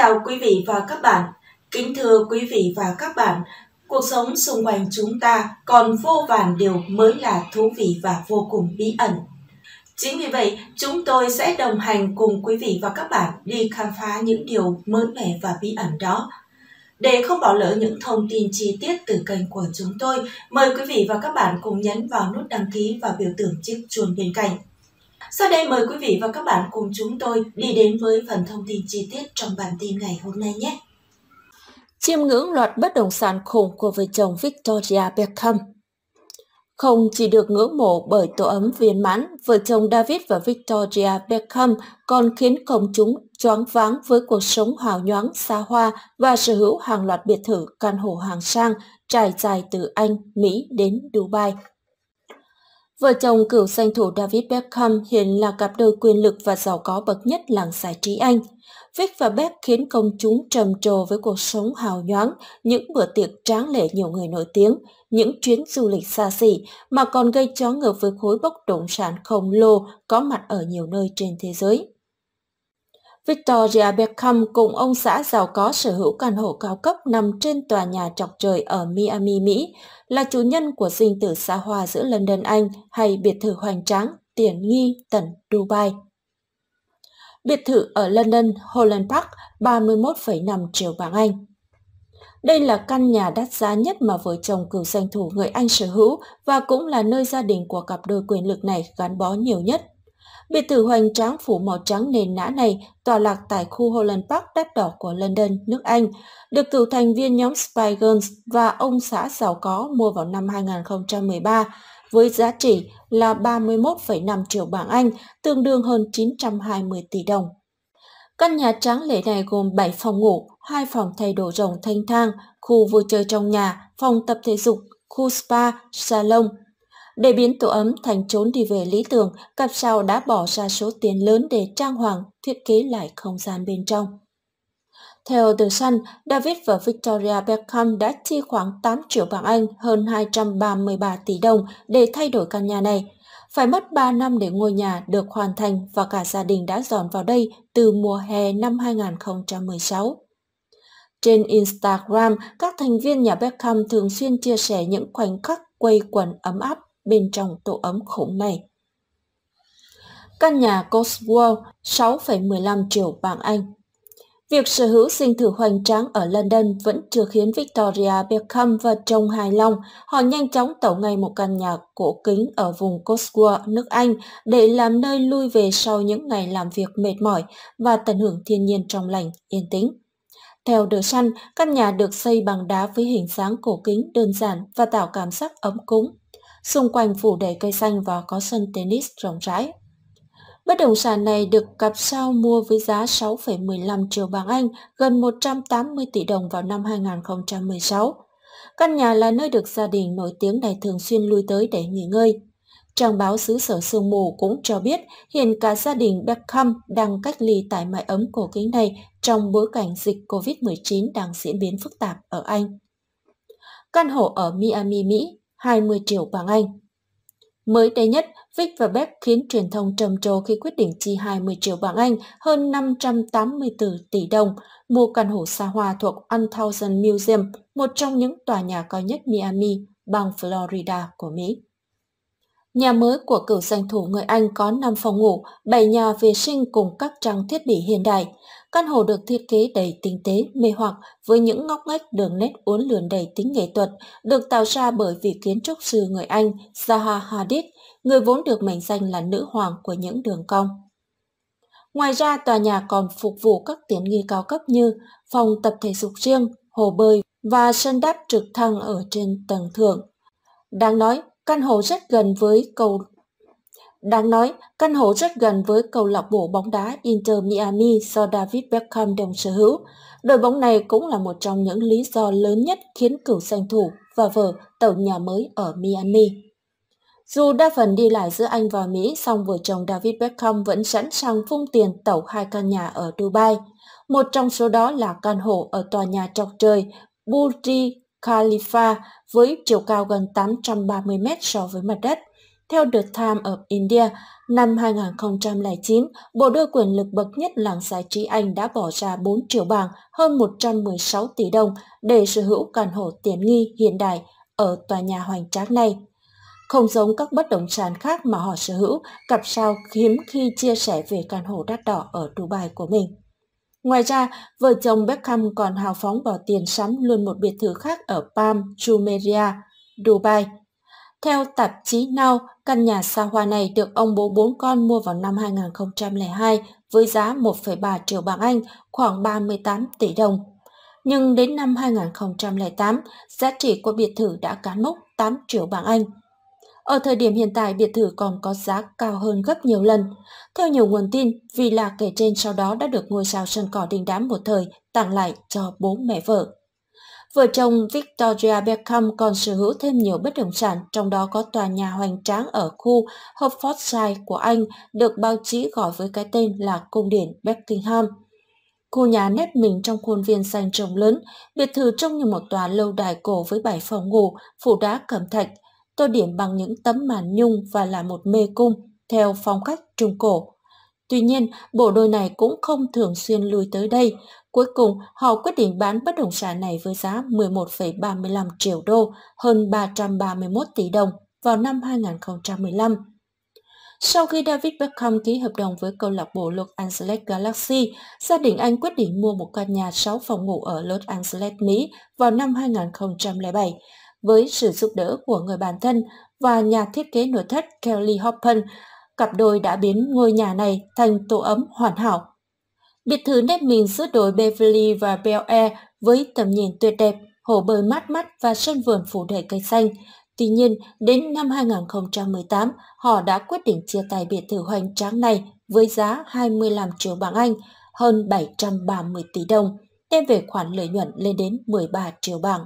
chào quý vị và các bạn. Kính thưa quý vị và các bạn, cuộc sống xung quanh chúng ta còn vô vàn điều mới là thú vị và vô cùng bí ẩn. Chính vì vậy, chúng tôi sẽ đồng hành cùng quý vị và các bạn đi khám phá những điều mới mẻ và bí ẩn đó. Để không bỏ lỡ những thông tin chi tiết từ kênh của chúng tôi, mời quý vị và các bạn cùng nhấn vào nút đăng ký và biểu tượng chiếc chuông bên cạnh sau đây mời quý vị và các bạn cùng chúng tôi đi đến với phần thông tin chi tiết trong bản tin ngày hôm nay nhé. Chiêm ngưỡng loạt bất động sản khủng của vợ chồng Victoria Beckham Không chỉ được ngưỡng mộ bởi tổ ấm viên mãn, vợ chồng David và Victoria Beckham còn khiến công chúng choáng váng với cuộc sống hào nhoáng, xa hoa và sở hữu hàng loạt biệt thự căn hộ hàng sang trải dài từ Anh, Mỹ đến Dubai. Vợ chồng cựu danh thủ David Beckham hiện là cặp đôi quyền lực và giàu có bậc nhất làng giải trí Anh. Vic và Beck khiến công chúng trầm trồ với cuộc sống hào nhoáng, những bữa tiệc tráng lệ nhiều người nổi tiếng, những chuyến du lịch xa xỉ mà còn gây chó ngợp với khối bốc động sản khổng lồ có mặt ở nhiều nơi trên thế giới. Victoria Beckham cùng ông xã giàu có sở hữu căn hộ cao cấp nằm trên tòa nhà chọc trời ở Miami, Mỹ, là chủ nhân của dinh tử xa hoa giữa London, Anh hay biệt thự hoành tráng, tiền nghi, tận Dubai. Biệt thự ở London, Holland Park, 31,5 triệu bảng Anh. Đây là căn nhà đắt giá nhất mà vợ chồng cựu danh thủ người Anh sở hữu và cũng là nơi gia đình của cặp đôi quyền lực này gắn bó nhiều nhất Biệt thự hoành tráng phủ màu trắng nền nã này tọa lạc tại khu Holland Park đắt đỏ của London, nước Anh, được cựu thành viên nhóm Spy Girls và ông xã giàu có mua vào năm 2013 với giá trị là 31,5 triệu bảng Anh, tương đương hơn 920 tỷ đồng. Căn nhà tráng lệ này gồm 7 phòng ngủ, 2 phòng thay đồ rồng thanh thang, khu vui chơi trong nhà, phòng tập thể dục, khu spa, salon, để biến tổ ấm thành trốn đi về lý tưởng, cặp sao đã bỏ ra số tiền lớn để trang hoàng, thiết kế lại không gian bên trong. Theo The Sun, David và Victoria Beckham đã chi khoảng 8 triệu bảng Anh, hơn 233 tỷ đồng để thay đổi căn nhà này. Phải mất 3 năm để ngôi nhà được hoàn thành và cả gia đình đã dọn vào đây từ mùa hè năm 2016. Trên Instagram, các thành viên nhà Beckham thường xuyên chia sẻ những khoảnh khắc quây quần ấm áp bên trong tổ ấm khủng này. Căn nhà Coswell 6,15 triệu bảng Anh Việc sở hữu sinh thử hoành tráng ở London vẫn chưa khiến Victoria Beckham và chồng hài lòng. Họ nhanh chóng tẩu ngay một căn nhà cổ kính ở vùng Cosworth, nước Anh, để làm nơi lui về sau những ngày làm việc mệt mỏi và tận hưởng thiên nhiên trong lành, yên tĩnh. Theo The Sun, căn nhà được xây bằng đá với hình dáng cổ kính đơn giản và tạo cảm giác ấm cúng, xung quanh phủ đầy cây xanh và có sân tennis rộng rãi. Bất động sản này được cặp sao mua với giá 6,15 triệu bảng Anh, gần 180 tỷ đồng vào năm 2016. Căn nhà là nơi được gia đình nổi tiếng này thường xuyên lui tới để nghỉ ngơi. Trang báo xứ sở sương mù cũng cho biết hiện cả gia đình Beckham đang cách ly tại mái ấm cổ kính này trong bối cảnh dịch COVID-19 đang diễn biến phức tạp ở Anh. Căn hộ ở Miami, Mỹ 20 triệu bảng Anh. Mới đây nhất, Vic và Beck khiến truyền thông trầm trồ khi quyết định chi 20 triệu bảng Anh, hơn 584 tỷ đồng, mua căn hộ xa hoa thuộc 1000 Museum, một trong những tòa nhà cao nhất Miami, bang Florida của Mỹ. Nhà mới của cựu danh thủ người Anh có 5 phòng ngủ, 7 nhà vệ sinh cùng các trang thiết bị hiện đại. Căn hộ được thiết kế đầy tinh tế, mê hoặc với những ngóc ngách đường nét uốn lượn đầy tính nghệ thuật, được tạo ra bởi vị kiến trúc sư người Anh Zaha Hadid, người vốn được mệnh danh là nữ hoàng của những đường cong. Ngoài ra, tòa nhà còn phục vụ các tiện nghi cao cấp như phòng tập thể dục riêng, hồ bơi và sân đáp trực thăng ở trên tầng thượng. Đáng nói, Căn hộ rất gần với cầu Đáng nói, căn hộ rất gần với câu lạc bộ bóng đá Inter Miami do David Beckham đồng sở hữu. Đội bóng này cũng là một trong những lý do lớn nhất khiến cửu danh thủ và vợ tàu nhà mới ở Miami. Dù đa phần đi lại giữa Anh và Mỹ, song vợ chồng David Beckham vẫn sẵn sàng phung tiền tẩu hai căn nhà ở Dubai. Một trong số đó là căn hộ ở tòa nhà trọc trời Burj Khalifa với chiều cao gần 830 mét so với mặt đất. Theo The Times of India, năm 2009, bộ đôi quyền lực bậc nhất làng giải trí Anh đã bỏ ra 4 triệu bảng, hơn 116 tỷ đồng để sở hữu căn hộ tiện nghi hiện đại ở tòa nhà hoành tráng này. Không giống các bất động sản khác mà họ sở hữu, cặp sao hiếm khi chia sẻ về căn hộ đắt đỏ ở Dubai của mình. Ngoài ra, vợ chồng Beckham còn hào phóng bỏ tiền sắm luôn một biệt thự khác ở Palm Jumeirah, Dubai. Theo tạp chí Now, căn nhà xa hoa này được ông bố bốn con mua vào năm 2002 với giá 1,3 triệu bảng Anh, khoảng 38 tỷ đồng. Nhưng đến năm 2008, giá trị của biệt thự đã cán mốc 8 triệu bảng Anh. Ở thời điểm hiện tại, biệt thự còn có giá cao hơn gấp nhiều lần. Theo nhiều nguồn tin, vì là kể trên sau đó đã được ngôi sao sân cỏ đình đám một thời tặng lại cho bố mẹ vợ. Vợ chồng Victoria Beckham còn sở hữu thêm nhiều bất động sản, trong đó có tòa nhà hoành tráng ở khu Hertfordshire của Anh, được báo chí gọi với cái tên là Cung điện Buckingham. Khu nhà nếp mình trong khuôn viên xanh trồng lớn, biệt thự trông như một tòa lâu đài cổ với bảy phòng ngủ, phủ đá cẩm thạch, tô điểm bằng những tấm màn nhung và là một mê cung theo phong cách trung cổ. Tuy nhiên, bộ đôi này cũng không thường xuyên lui tới đây. Cuối cùng, họ quyết định bán bất động sản này với giá 11,35 triệu đô, hơn 331 tỷ đồng vào năm 2015. Sau khi David Beckham ký hợp đồng với câu lạc bộ Los Angeles Galaxy, gia đình anh quyết định mua một căn nhà 6 phòng ngủ ở Los Angeles, Mỹ vào năm 2007 với sự giúp đỡ của người bạn thân và nhà thiết kế nội thất Kelly Hoppen, cặp đôi đã biến ngôi nhà này thành tổ ấm hoàn hảo. Biệt thự nếp mình giữa đồi Beverly và Bel Air với tầm nhìn tuyệt đẹp, hồ bơi mát mắt và sân vườn phủ đầy cây xanh. Tuy nhiên, đến năm 2018, họ đã quyết định chia tay biệt thự hoành tráng này với giá 25 triệu bảng Anh, hơn 730 tỷ đồng, đem về khoản lợi nhuận lên đến 13 triệu bảng.